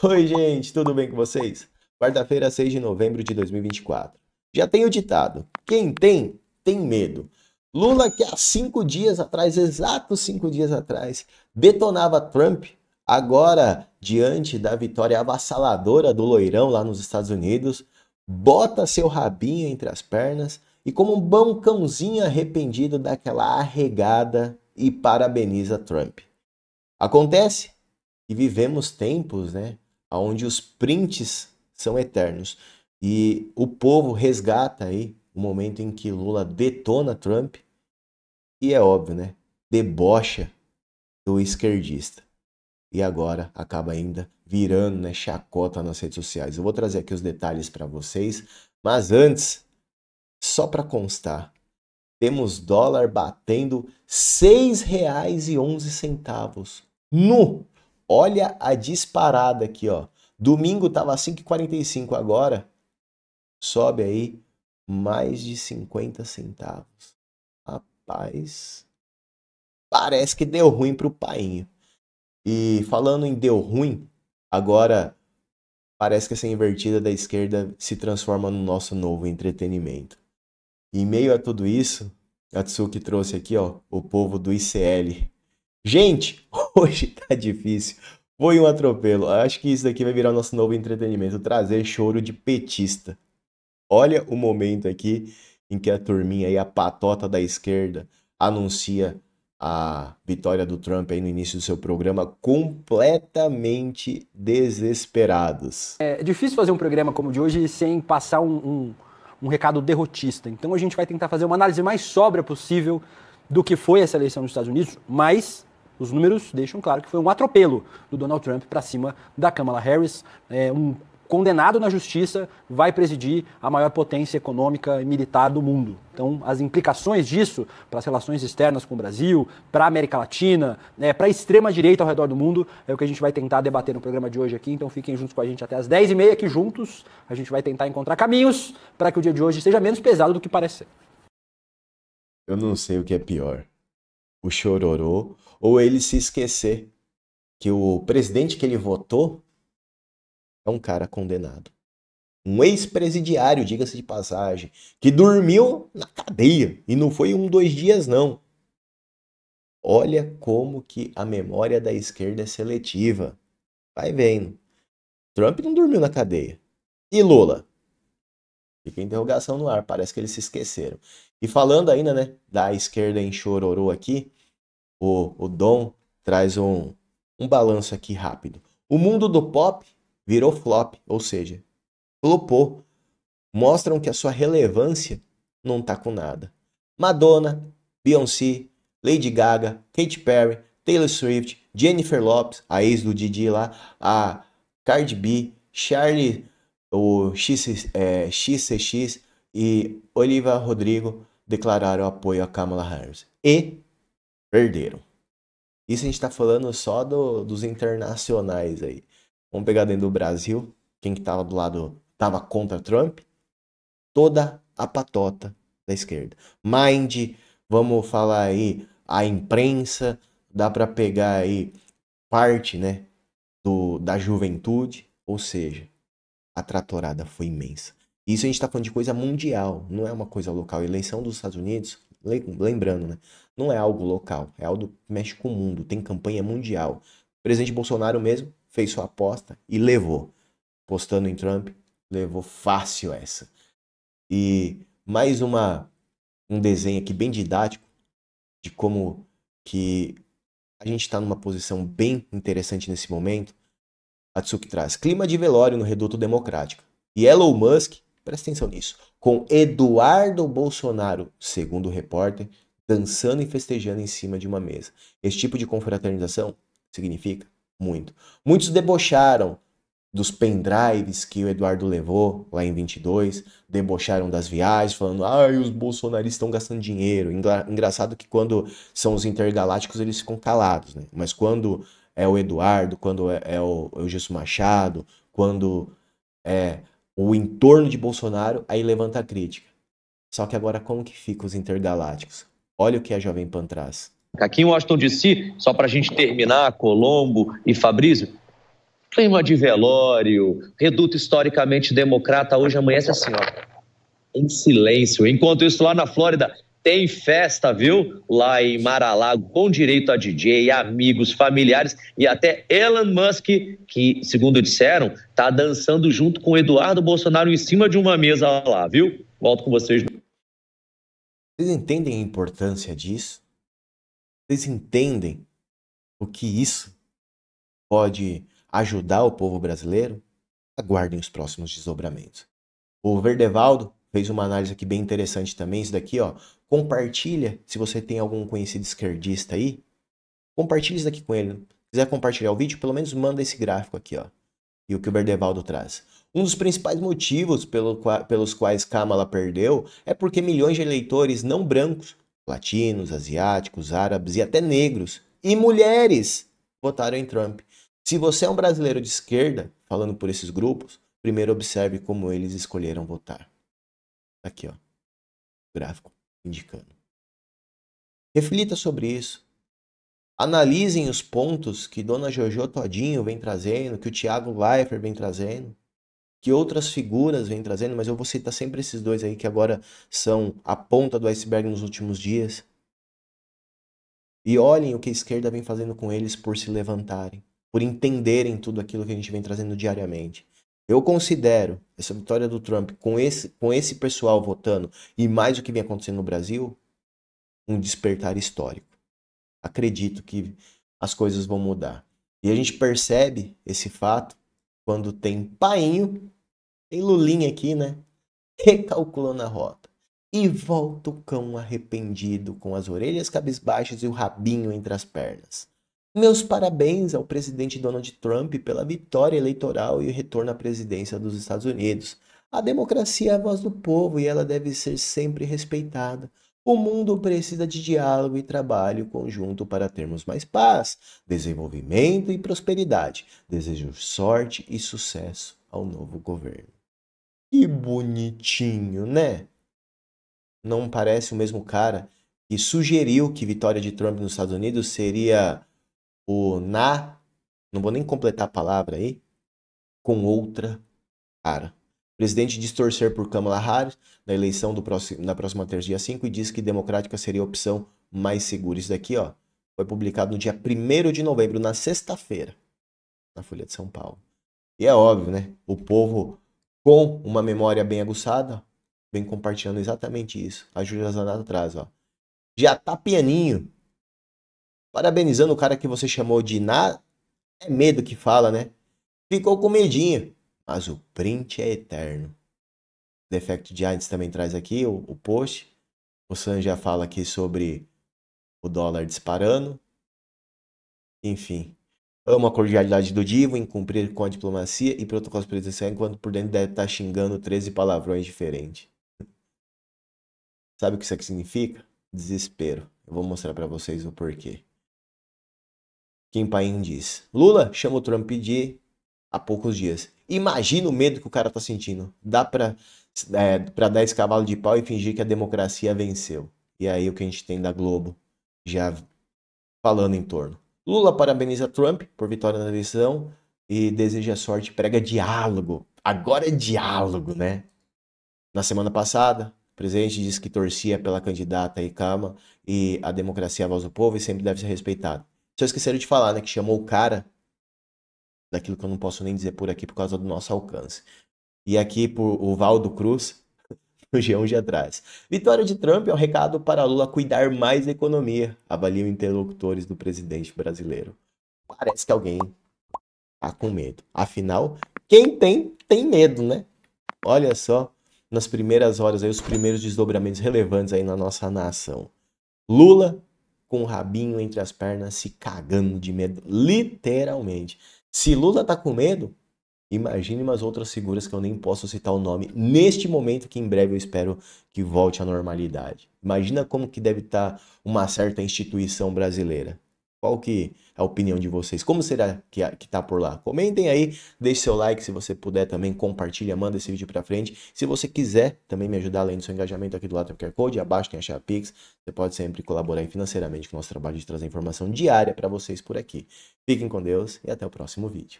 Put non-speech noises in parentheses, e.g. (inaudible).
(laughs) Oi, gente, tudo bem com vocês? Quarta-feira, 6 de novembro de 2024. Já tem o ditado: quem tem, tem medo. Lula, que há cinco dias atrás, exatos cinco dias atrás, detonava Trump, agora, diante da vitória avassaladora do loirão lá nos Estados Unidos, bota seu rabinho entre as pernas e, como um bom cãozinho arrependido, daquela arregada e parabeniza Trump. Acontece que vivemos tempos né, onde os prints são eternos. E o povo resgata aí o momento em que Lula detona Trump e é óbvio, né? Debocha do esquerdista. E agora acaba ainda virando, né, chacota nas redes sociais. Eu vou trazer aqui os detalhes para vocês, mas antes, só para constar, temos dólar batendo R$ 6,11 no Olha a disparada aqui, ó. Domingo estava 5,45 agora. Sobe aí mais de 50 centavos. Rapaz, parece que deu ruim para o painho. E falando em deu ruim, agora parece que essa invertida da esquerda se transforma no nosso novo entretenimento. E em meio a tudo isso, Atsuki trouxe aqui ó, o povo do ICL Gente, (laughs) hoje tá difícil. Foi um atropelo. Acho que isso daqui vai virar o nosso novo entretenimento trazer choro de petista. Olha o momento aqui em que a turminha aí, a patota da esquerda, anuncia a vitória do Trump aí no início do seu programa, completamente desesperados. É difícil fazer um programa como o de hoje sem passar um, um, um recado derrotista. Então a gente vai tentar fazer uma análise mais sóbria possível do que foi essa eleição nos Estados Unidos, mas os números deixam claro que foi um atropelo do Donald Trump para cima da Kamala Harris, é, um condenado na justiça, vai presidir a maior potência econômica e militar do mundo. Então, as implicações disso para as relações externas com o Brasil, para a América Latina, né, para a extrema-direita ao redor do mundo, é o que a gente vai tentar debater no programa de hoje aqui. Então, fiquem juntos com a gente até as 10h30, aqui juntos a gente vai tentar encontrar caminhos para que o dia de hoje seja menos pesado do que parece ser. Eu não sei o que é pior: o chororô ou ele se esquecer que o presidente que ele votou é um cara condenado. Um ex-presidiário, diga-se de passagem, que dormiu na cadeia e não foi um, dois dias, não. Olha como que a memória da esquerda é seletiva. Vai vendo. Trump não dormiu na cadeia. E Lula? Fica a interrogação no ar, parece que eles se esqueceram. E falando ainda, né, da esquerda em chororô aqui, o, o Dom traz um, um balanço aqui rápido. O mundo do pop virou flop, ou seja, flopou. Mostram que a sua relevância não tá com nada. Madonna, Beyoncé, Lady Gaga, Katy Perry, Taylor Swift, Jennifer Lopes, a ex do Didi lá, a Cardi B, Charlie, o X, é, XCX e Oliva Rodrigo declararam apoio a Kamala Harris. E perderam. Isso a gente está falando só do, dos internacionais aí. Vamos pegar dentro do Brasil, quem que tava do lado, tava contra Trump? Toda a patota da esquerda. Mind, vamos falar aí, a imprensa, dá para pegar aí parte, né, do, da juventude, ou seja, a tratorada foi imensa. Isso a gente está falando de coisa mundial, não é uma coisa local. A eleição dos Estados Unidos Lembrando, né? Não é algo local, é algo que mexe com o mundo, tem campanha mundial. O presidente Bolsonaro mesmo fez sua aposta e levou. Postando em Trump, levou fácil essa. E mais uma um desenho aqui bem didático de como que a gente está numa posição bem interessante nesse momento. Atsuki traz clima de velório no reduto democrático. E Elon Musk presta atenção nisso, com Eduardo Bolsonaro, segundo o repórter, dançando e festejando em cima de uma mesa. Esse tipo de confraternização significa muito. Muitos debocharam dos pendrives que o Eduardo levou lá em 22, debocharam das viagens, falando, ai, os bolsonaristas estão gastando dinheiro. engraçado que quando são os intergalácticos eles ficam calados, né? Mas quando é o Eduardo, quando é, é o, é Machado, quando é o entorno de Bolsonaro, aí levanta a crítica. Só que agora como que fica os intergalácticos? Olha o que a Jovem Pan traz. Aqui em Washington DC, só para a gente terminar, Colombo e Fabrício, clima de velório, reduto historicamente democrata, hoje amanhece assim, ó, em silêncio. Enquanto isso, lá na Flórida, tem festa, viu? Lá em Maralago, com direito a DJ, amigos, familiares e até Elon Musk, que, segundo disseram, tá dançando junto com Eduardo Bolsonaro em cima de uma mesa lá, viu? Volto com vocês. Vocês entendem a importância disso? Vocês entendem o que isso pode ajudar o povo brasileiro? Aguardem os próximos desdobramentos. O Verdevaldo fez uma análise aqui bem interessante também, isso daqui, ó. Compartilha, se você tem algum conhecido esquerdista aí, compartilha isso daqui com ele. Se quiser compartilhar o vídeo, pelo menos manda esse gráfico aqui, ó. E o que o Berdevaldo traz. Um dos principais motivos pelo, pelos quais Kamala perdeu é porque milhões de eleitores não brancos, latinos, asiáticos, árabes e até negros e mulheres votaram em Trump. Se você é um brasileiro de esquerda, falando por esses grupos, primeiro observe como eles escolheram votar. Aqui, ó. Gráfico indicando. Reflita sobre isso. Analisem os pontos que Dona Jojo Todinho vem trazendo, que o Tiago Leifert vem trazendo, que outras figuras vem trazendo, mas eu vou citar sempre esses dois aí que agora são a ponta do iceberg nos últimos dias. E olhem o que a esquerda vem fazendo com eles por se levantarem, por entenderem tudo aquilo que a gente vem trazendo diariamente. Eu considero essa vitória do Trump com esse, com esse pessoal votando e mais o que vem acontecendo no Brasil um despertar histórico. Acredito que as coisas vão mudar. E a gente percebe esse fato quando tem Painho, tem Lulinha aqui, né? Recalculando a rota. E volta o cão arrependido, com as orelhas cabisbaixas e o rabinho entre as pernas. Meus parabéns ao presidente Donald Trump pela vitória eleitoral e o retorno à presidência dos Estados Unidos. A democracia é a voz do povo e ela deve ser sempre respeitada. O mundo precisa de diálogo e trabalho conjunto para termos mais paz, desenvolvimento e prosperidade. Desejo sorte e sucesso ao novo governo. Que bonitinho, né? Não parece o mesmo cara que sugeriu que vitória de Trump nos Estados Unidos seria o na, não vou nem completar a palavra aí, com outra cara. O presidente distorcer por Kamala Harris na eleição do próximo, na próxima terça, dia 5, e diz que democrática seria a opção mais segura. Isso daqui, ó, foi publicado no dia 1 de novembro, na sexta-feira, na Folha de São Paulo. E é óbvio, né? O povo com uma memória bem aguçada vem compartilhando exatamente isso. A Júlia Zanata atrás ó. Já tá pianinho Parabenizando o cara que você chamou de na... É medo que fala, né? Ficou com medinho. Mas o print é eterno. Defect Giants também traz aqui o, o post. O San já fala aqui sobre o dólar disparando. Enfim. Amo a cordialidade do Divo em cumprir com a diplomacia e protocolos presidenciais, enquanto por dentro deve estar tá xingando 13 palavrões diferentes. (laughs) Sabe o que isso aqui significa? Desespero. Eu vou mostrar para vocês o porquê. Kim Paim diz. Lula chama o Trump de há poucos dias. Imagina o medo que o cara tá sentindo. Dá pra, é, pra dar esse cavalo de pau e fingir que a democracia venceu. E aí o que a gente tem da Globo já falando em torno. Lula parabeniza Trump por vitória na eleição e deseja sorte, prega diálogo. Agora é diálogo, né? Na semana passada, o presidente disse que torcia pela candidata calma e a democracia é voz do povo e sempre deve ser respeitada. Só esqueceram de falar, né? Que chamou o cara daquilo que eu não posso nem dizer por aqui por causa do nosso alcance. E aqui por o Valdo Cruz, (laughs) o G1 de atrás. Vitória de Trump é um recado para Lula cuidar mais da economia, avaliam interlocutores do presidente brasileiro. Parece que alguém tá com medo. Afinal, quem tem, tem medo, né? Olha só, nas primeiras horas aí, os primeiros desdobramentos relevantes aí na nossa nação. Lula com o rabinho entre as pernas, se cagando de medo, literalmente. Se Lula tá com medo, imagine umas outras figuras que eu nem posso citar o nome neste momento que em breve eu espero que volte à normalidade. Imagina como que deve estar tá uma certa instituição brasileira. Qual que é a opinião de vocês? Como será que, que tá por lá? Comentem aí, deixe seu like se você puder também, compartilha, manda esse vídeo para frente. Se você quiser também me ajudar além do seu engajamento aqui do lado do QR Code, abaixo tem a Chave Pix. Você pode sempre colaborar financeiramente com o nosso trabalho de trazer informação diária para vocês por aqui. Fiquem com Deus e até o próximo vídeo.